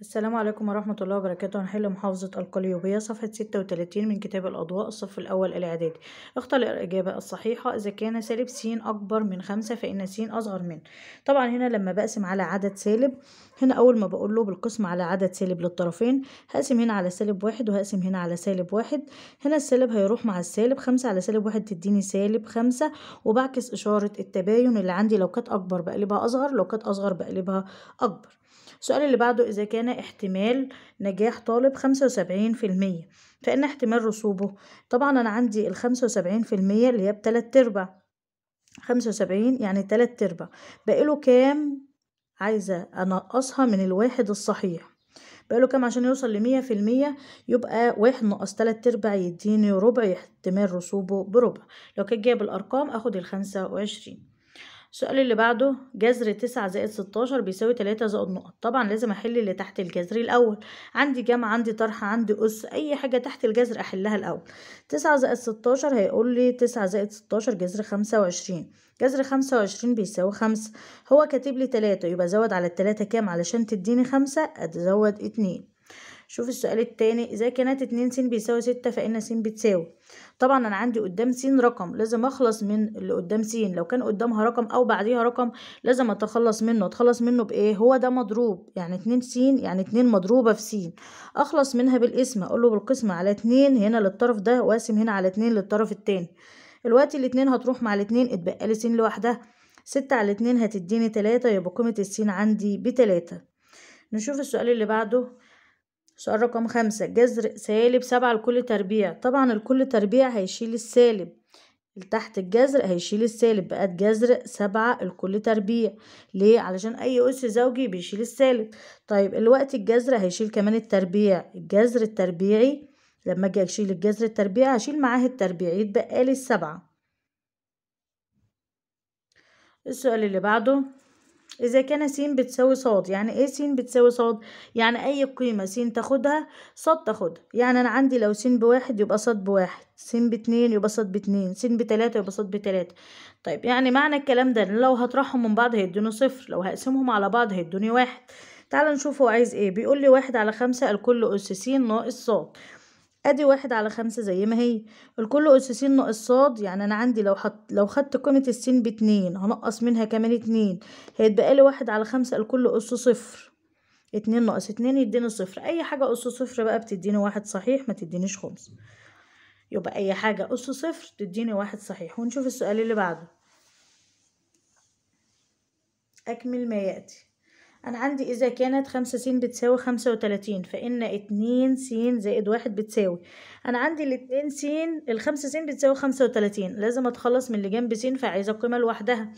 السلام عليكم ورحمة الله وبركاته نحل محافظة القليوبية صفحة ستة وتلاتين من كتاب الأضواء الصف الأول الإعدادي اختل الإجابة الصحيحة إذا كان سالب س أكبر من خمسة فإن س أصغر منه طبعا هنا لما بقسم على عدد سالب هنا أول ما بقول له بالقسم على عدد سالب للطرفين هقسم هنا على سالب واحد وهقسم هنا على سالب واحد هنا السالب هيروح مع السالب خمسة على سالب واحد تديني سالب خمسة وبعكس إشارة التباين اللي عندي لو كانت أكبر بقلبها أصغر لو كانت أصغر بقلبها أكبر السؤال اللي بعده إذا كان احتمال نجاح طالب خمسة وسبعين في المية فإن احتمال رسوبه طبعا أنا عندي الخمسة وسبعين في المية اللي هي بتلات أرباع خمسة وسبعين يعني تلات أرباع بقيله كام عايزة أنقصها من الواحد الصحيح بقاله كام عشان يوصل لمية في المية يبقى واحد ناقص تلات ارباع يديني ربع احتمال رسوبه بربع لو كانت جايب الأرقام اخد الخمسة وعشرين السؤال اللي بعده جذر تسعة زائد ستاشر بيساوي تلاتة زائد نقط طبعا لازم احل اللي تحت الجذر الاول عندي جمع عندي طرح عندي اس اي حاجة تحت الجذر احلها الاول تسعة زائد ستاشر هيقول لي تسعة زائد ستاشر جذر خمسة وعشرين جذر خمسة وعشرين بيساوي خمسة هو كاتب لي تلاتة يبقى زود على التلاتة كام علشان تديني خمسة ازود اتنين شوف السؤال التاني إذا كانت اتنين س بيساوي ستة فإن س بتساوي طبعا أنا عندي قدام س رقم لازم أخلص من اللي قدام س لو كان قدامها رقم أو بعديها رقم لازم أتخلص منه أتخلص منه بإيه هو ده مضروب يعني اتنين س يعني اتنين مضروبة في س أخلص منها بالقسمة أقول له بالقسمة على اتنين هنا للطرف ده وأقسم هنا على اتنين للطرف التاني الوقت الاتنين هتروح مع الاتنين اتبقى لي س لوحدها ستة على اتنين هتديني تلاتة يبقى قيمة السين عندي بتلاتة نشوف السؤال اللي بعده سؤال رقم خمسة جذر سالب سبعة لكل تربيع طبعا الكل تربيع هيشيل السالب تحت الجذر هيشيل السالب بقت جذر سبعة لكل تربيع ليه علشان أي أس زوجي بيشيل السالب طيب الوقت الجذر هيشيل كمان التربيع الجذر التربيعي لما أجي أشيل الجذر التربيعي هشيل معاه التربيع يتبقى لي السبعة السؤال اللي بعده إذا كان س بتساوي ص يعني إيه س بتساوي ص يعني أي قيمة س تاخدها ص تاخدها يعني أنا عندي لو س بواحد يبقى ص بواحد س باتنين يبقى ص باتنين س بتلاتة يبقى ص بتلاتة طيب يعني معنى الكلام ده لو هطرحهم من بعض هيدوني صفر لو هقسمهم على بعض هيدوني واحد تعال نشوف هو عايز ايه بيقول لي واحد على خمسة الكل أس س ناقص ص ادي واحد على خمسة زي ما هي الكل س ناقص ص يعني انا عندي لو حط لو خدت قيمة السين باتنين هنقص منها كمان اتنين هيتبقى لي واحد على خمسة الكل اس صفر اتنين ناقص اتنين يديني صفر اي حاجة اس صفر بقى بتديني واحد صحيح ما تدينيش خمسة يبقى اي حاجة اس صفر تديني واحد صحيح ونشوف السؤال اللي بعده اكمل ما ياتي أنا عندي إذا كانت خمسة س بتساوي خمسة وتلاتين فإن اتنين س زائد واحد بتساوي أنا عندي الاتنين س الخمسة س بتساوي خمسة وتلاتين لازم أتخلص من اللي جنب س فعايزة القيمة لوحدها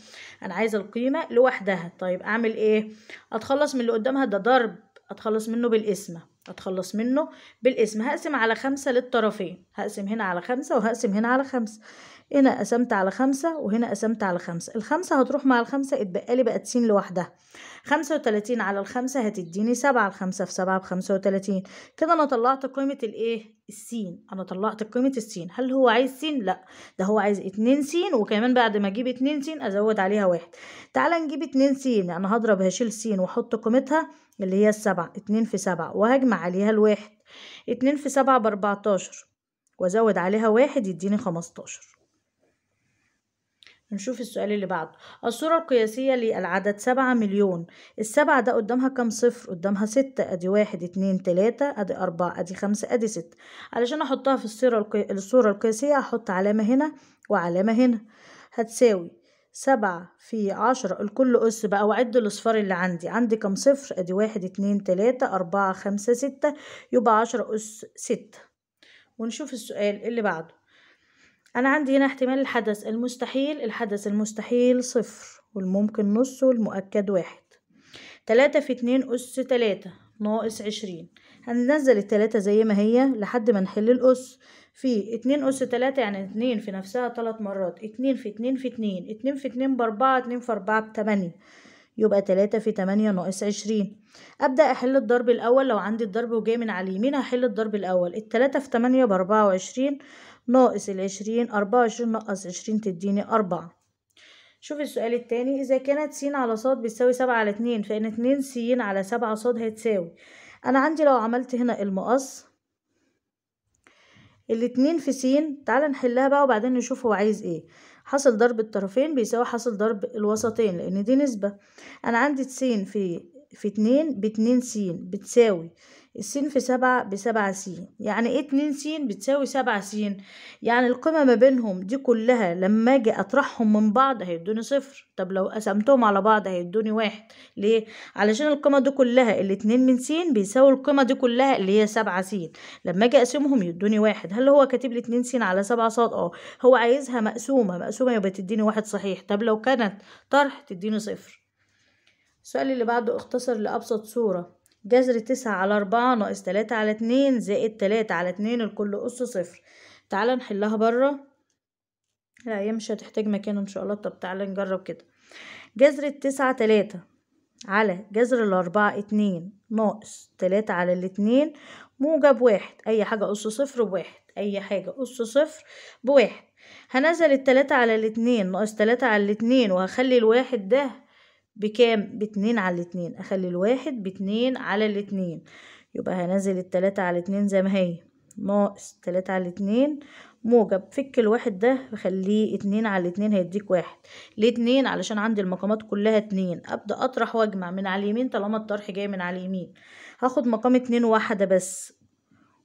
أنا عايزة القيمة لوحدها طيب أعمل إيه؟ أتخلص من اللي قدامها ده ضرب أتخلص منه بالقسمة أتخلص منه بالقسم هقسم على خمسة للطرفين هقسم هنا على خمسة وهقسم هنا على خمسة هنا قسمت على خمسة وهنا قسمت على خمسة الخمسة هتروح مع الخمسة اتبقى لي بقت س لوحدها خمسة وتلاتين على الخمسة هتديني سبعة الخمسة في سبعة بخمسة وتلاتين كده أنا طلعت قيمة الإيه السين أنا طلعت قيمة السين هل هو عايز سين لا ده هو عايز اتنين سين وكمان بعد ما أجيب اتنين سين أزود عليها واحد تعالى نجيب اتنين سين أنا هضرب هشيل سين وأحط قيمتها اللي هي السبعة اتنين في سبعة وهجمع عليها الواحد اتنين في سبعة بأربعتاشر وأزود عليها واحد يديني خمستاشر نشوف السؤال اللي بعده الصورة القياسية للعدد سبعة مليون السبعة ده قدامها كام صفر قدامها ستة ادي واحد اتنين تلاتة ادي اربعة ادي خمسة ادي ستة علشان احطها في الصورة, القي... الصورة القياسية هحط علامة هنا وعلامة هنا هتساوي سبعة في عشرة الكل أس بقى وعد الأصفار اللي عندي عندي كام صفر أدي واحد اتنين تلاتة أربعة خمسة ستة يبقى عشرة أس ستة ونشوف السؤال اللي بعده أنا عندي هنا احتمال الحدث المستحيل الحدث المستحيل صفر والممكن نص والمؤكد واحد تلاتة في اتنين أس تلاتة ناقص عشرين هننزل التلاتة زي ما هي لحد ما نحل الأس في اتنين أس تلاتة يعني اتنين في نفسها تلات مرات اتنين في اتنين في اتنين اتنين في اتنين بأربعة اتنين في أربعة بتمانية يبقى تلاتة في تمانية ناقص عشرين أبدأ أحل الضرب الأول لو عندي الضرب وجاي من على اليمين هحل الضرب الأول التلاتة في تمانية بأربعة وعشرين ناقص العشرين أربعة وعشرين ناقص عشرين تديني أربعة شوف السؤال التاني إذا كانت س على ص بتساوي سبعة على اتنين فإن اتنين س على سبعة ص هتساوي أنا عندي لو عملت هنا المقص الاتنين في س تعالى نحلها بقى وبعدين نشوف هو عايز ايه حاصل ضرب الطرفين بيساوي حاصل ضرب الوسطين لأن دي نسبة أنا عندي تسين في في اتنين باتنين سين بتساوي السين في سبعة بسبعة سين يعني ايه اتنين سين بتساوي سبعة سين يعني القيمة ما بينهم دي كلها لما اجي اطرحهم من بعض هيدوني صفر طب لو قسمتهم على بعض هيدوني واحد ليه علشان القيمة دي كلها الاتنين من سين بيساوي القيمة دي كلها اللي هي سبعة سين لما اجي اقسمهم يدوني واحد هل هو كاتب لي اتنين سين على سبعة صاد اه هو عايزها مقسومة مقسومة يبقى تديني واحد صحيح طب لو كانت طرح تديني صفر السؤال اللي بعده اختصر لأبسط صورة جذر تسعة على أربعة ناقص تلاتة على اتنين زائد تلاتة على اتنين الكل أس صفر تعالى نحلها بره لا هي مش هتحتاج مكان إن شاء الله طب تعالى نجرب كده جذر التسعة تلاتة على جذر الأربعة اتنين ناقص تلاتة على الاتنين موجب واحد أي حاجة أس صفر بواحد أي حاجة أس صفر بواحد هنزل التلاتة على الاتنين ناقص تلاتة على الاتنين وهخلي الواحد ده بكام باتنين على الاتنين اخلي الواحد باتنين على الاتنين يبقى هنزل التلاتة على اتنين زي ما هي ناقص تلاتة على اتنين موجب فك الواحد ده بخليه اتنين على اتنين هيديك واحد ليه اتنين علشان عندي المقامات كلها اتنين ابدا اطرح واجمع من على اليمين طالما الطرح جاي من على اليمين هاخد مقام اتنين واحدة بس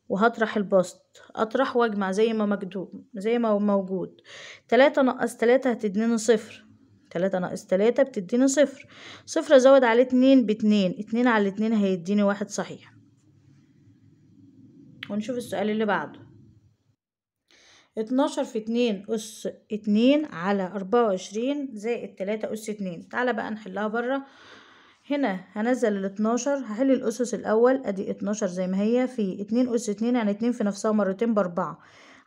وهطرح البسط اطرح واجمع زي ما مكتوب زي ما موجود تلاتة نقص تلاتة هتديني صفر تلاتة ناقص تلاتة بتديني صفر صفر أزود عليه اتنين باتنين اتنين على اتنين هيديني واحد صحيح ونشوف السؤال اللي بعده اتناشر في اتنين أس اتنين على أربعة وعشرين زائد تلاتة أس اتنين تعالى بقى نحلها برا هنا هنزل الاتناشر هحل الأسس الأول أدي اتناشر زي ما هي في اتنين أس اتنين يعني اتنين في نفسها مرتين بأربعة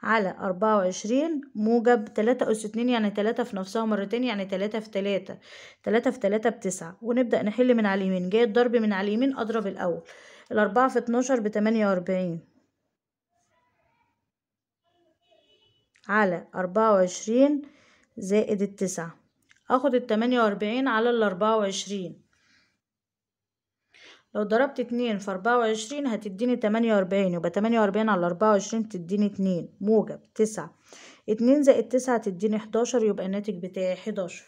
على أربعة وعشرين موجب تلاتة أس اتنين يعني تلاتة في نفسها مرتين يعني تلاتة في تلاتة تلاتة في تلاتة بتسعة ونبدأ نحل من على اليمين جاي الضرب من على اليمين أضرب الأول الأربعة في اتناشر بتمانية وأربعين على أربعة وعشرين زائد التسعة أخد التمانية وأربعين على الأربعة وعشرين لو ضربت اتنين في أربعة وعشرين هتديني تمانية وأربعين يبقى تمانية وأربعين على أربعة وعشرين تديني اتنين موجب تسعة اتنين زائد تسعة تديني حداشر يبقى الناتج بتاعي حداشر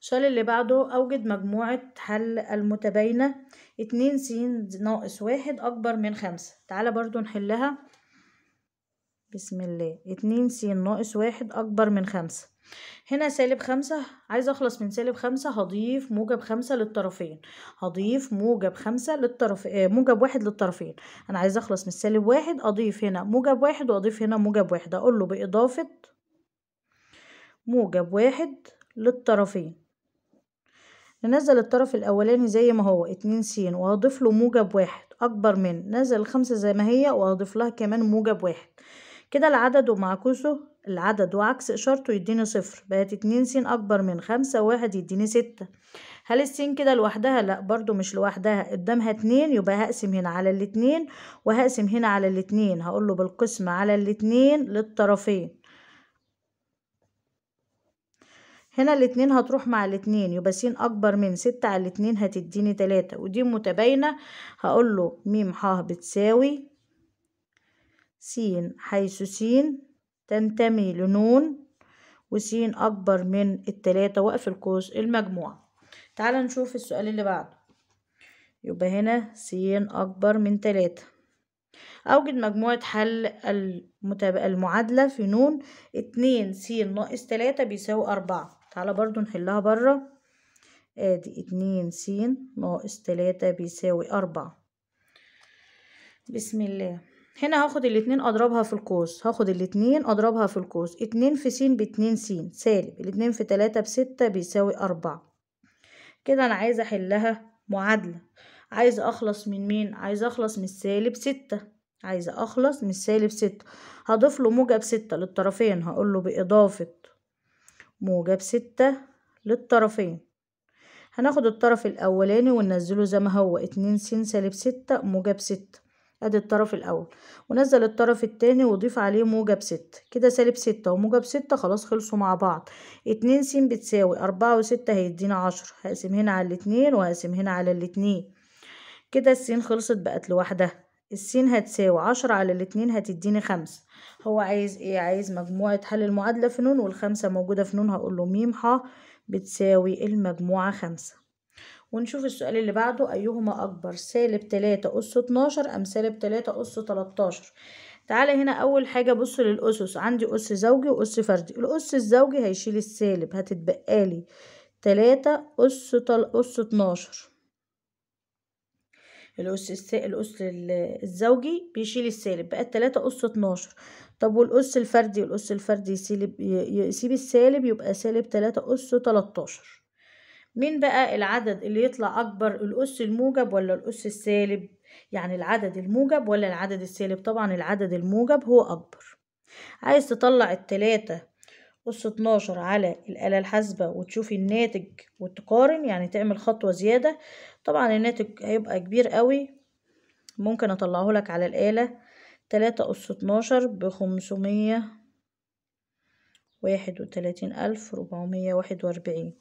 السؤال اللي بعده أوجد مجموعة حل المتباينة اتنين س ناقص واحد أكبر من خمسة تعالى برضو نحلها بسم الله اتنين س ناقص واحد أكبر من خمسة هنا سالب خمسة عايزة أخلص من سالب خمسة هضيف موجب خمسة للطرفين هضيف موجب خمسة للطرف آه، موجب واحد للطرفين أنا عايزة أخلص من سالب واحد أضيف هنا موجب واحد وأضيف هنا موجب واحد أقول له بإضافة موجب واحد للطرفين ننزل الطرف الأولاني زي ما هو اتنين س واضيف له موجب واحد أكبر من نزل الخمسة زي ما هي واضيف لها كمان موجب واحد كده العدد ومعكوسه العدد وعكس إشارته يديني صفر بقت اتنين س أكبر من خمسة واحد يديني ستة هل السين كده لوحدها؟ لأ برضو مش لوحدها قدامها اتنين يبقى هقسم هنا على الاتنين وهقسم هنا على الاتنين هقوله بالقسمة على الاتنين للطرفين هنا الاتنين هتروح مع الاتنين يبقى س أكبر من ستة على الاتنين هتديني تلاتة ودي متباينة هقوله م ح بتساوي س حيث س تنتمي لنون وسين أكبر من التلاتة وقف القوس المجموعة تعال نشوف السؤال اللي بعده يبقى هنا س أكبر من تلاتة أوجد مجموعة حل المعادلة في نون اتنين س ناقص تلاتة بيساوي أربعة تعالى برضو نحلها بره ادي آه، اتنين س ناقص تلاتة بيساوي أربعة بسم الله هنا هاخد الاتنين اضربها في القوس هاخد الاتنين اضربها في القوس اتنين في س باتنين س سالب الاتنين في تلاتة بستة بيساوي اربعة كده انا عايزة احلها معادلة عايزة اخلص من مين عايزة اخلص من السالب ستة عايزة اخلص من السالب ستة هضيف له موجب ستة للطرفين هقول له باضافة موجب ستة للطرفين هناخد الطرف الاولاني وننزله زي ما هو اتنين س سالب ستة موجب ستة ادي الطرف الاول ونزل الطرف التاني وضيف عليه موجب ستة كده سالب ستة وموجب ستة خلاص خلصوا مع بعض اتنين س بتساوي اربعة وستة هيدينا عشرة هقسم هنا على الاتنين وهقسم هنا على الاتنين كده السين خلصت بقت لوحدها السين هتساوي عشرة على الاتنين هتديني خمسة هو عايز ايه عايز مجموعة حل المعادلة في نون والخمسة موجودة في نون هقول له ميم ح بتساوي المجموعة خمسة ونشوف السؤال اللي بعده أيهما أكبر سالب تلاتة أس اتناشر أم سالب تلاتة أس تلاتاشر تعالى هنا أول حاجة بص للأسس عندي أس زوجي وأس فردي الأس الزوجي هيشيل السالب هتتبقالي تلاتة أس تل أس اتناشر الأس الس... الأس الزوجي بيشيل السالب بقت تلاتة أس اتناشر طب والأس الفردي الأس الفردي يسيب يسيب السالب يبقى سالب تلاتة أس تلاتاشر مين بقى العدد اللي يطلع أكبر الأس الموجب ولا الأس السالب؟ يعني العدد الموجب ولا العدد السالب؟ طبعا العدد الموجب هو أكبر عايز تطلع التلاتة أس 12 على الآلة الحاسبة وتشوف الناتج وتقارن يعني تعمل خطوة زيادة طبعا الناتج هيبقى كبير قوي ممكن أطلعه لك على الآلة تلاتة أس 12 بخمسمية واحد وتلاتين ألف ربعمية واحد وأربعين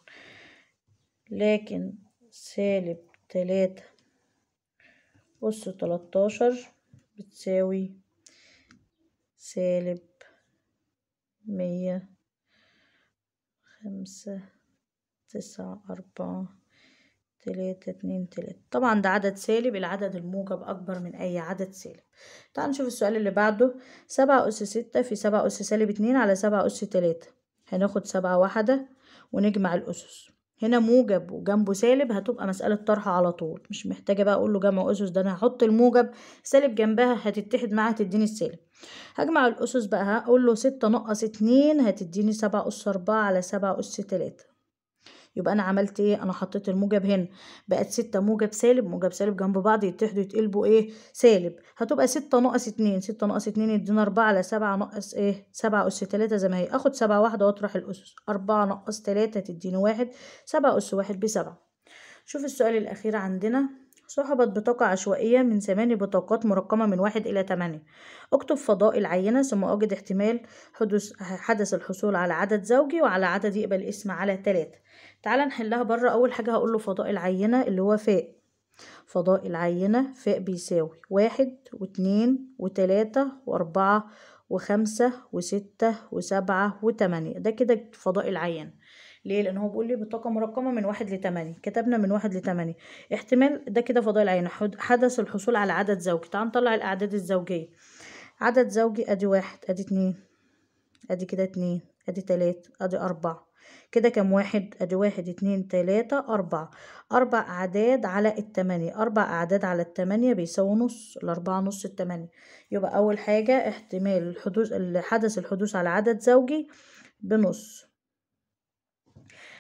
لكن سالب تلاتة أس تلاتاشر بتساوي سالب مية خمسة تسعة أربعة تلاتة اتنين تلاتة طبعا ده عدد سالب العدد الموجب أكبر من أي عدد سالب تعال نشوف السؤال اللي بعده سبعة أس ستة في سبعة أس سالب اتنين على سبعة أس تلاتة هناخد سبعة واحدة ونجمع الأسس هنا موجب وجنبه سالب هتبقى مسألة طرح على طول مش محتاجة بقى أقول له جمع أسس ده أنا هحط الموجب سالب جنبها هتتحد معاها تديني السالب هجمع الأسس بقى هقول له ستة ناقص اتنين هتديني سبعة أس أربعة على سبعة أس تلاتة يبقى انا عملت ايه انا حطيت الموجب هنا بقت ستة موجب سالب موجب سالب جنب بعض يتحدوا يتقلبوا ايه سالب هتبقى ستة ناقص اتنين ستة ناقص اتنين يدينا اربعة على سبعة ناقص ايه سبعة اس تلاتة زي ما هي اخد سبعة واحدة واطرح الاسس اربعة ناقص تلاتة تديني واحد سبعة اس واحد بسبعة شوف السؤال الاخير عندنا صحبت بطاقة عشوائية من ثماني بطاقات مرقمة من واحد إلى تمانية اكتب فضاء العينة ثم أجد احتمال حدث حدث الحصول على عدد زوجي وعلى عدد يقبل اسم على تلاتة تعالى نحلها بره أول حاجة هقوله فضاء العينة اللي هو فاء فضاء العينة فاء بيساوي واحد واتنين وتلاتة وأربعة وخمسة وستة وسبعة وتمانية ده كده فضاء العينة ليه لان هو بيقول لي بطاقه مرقمه من واحد لتمانية كتبنا من واحد لتمانية احتمال ده كده فضايل عين حدث الحصول على عدد زوجي تعال نطلع الاعداد الزوجيه عدد زوجي ادي واحد ادي اتنين ادي كده اتنين ادي تلات ادي اربعه كده كام واحد ادي واحد اتنين تلاتة اربعة اربع اعداد على التمانية اربع اعداد على التمانية بيساوي نص الاربعة نص التمانية يبقى اول حاجة احتمال الحدوث حدث الحدوث على عدد زوجي بنص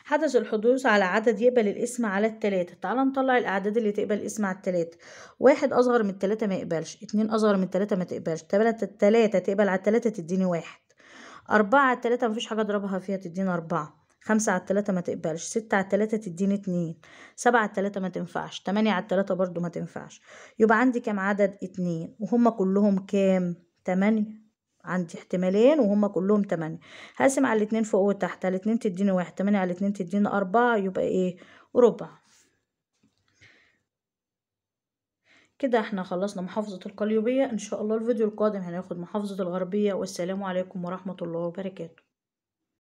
حدث الحدوث على عدد يقبل الاسم على التلاتة تعالى نطلع الأعداد اللي تقبل الاسم على التلاتة واحد أصغر من التلاتة ما يقبلش اتنين أصغر من التلاتة ما تقبلش تلاتة التلاتة تقبل على التلاتة تديني واحد أربعة على التلاتة مفيش حاجة أضربها فيها تديني أربعة خمسة على التلاتة ما تقبلش ستة على التلاتة تديني اتنين سبعة على التلاتة ما تنفعش تمانية على التلاتة برضو ما تنفعش يبقى عندي كام عدد اتنين وهما كلهم كام تمانية عندي احتمالين وهما كلهم تمانية هقسم على الاتنين فوق وتحت على الاتنين تديني واحد تمانية على الاتنين تديني أربعة يبقى ايه ربع كده احنا خلصنا محافظة القليوبية ان شاء الله الفيديو القادم هناخد محافظة الغربية والسلام عليكم ورحمة الله وبركاته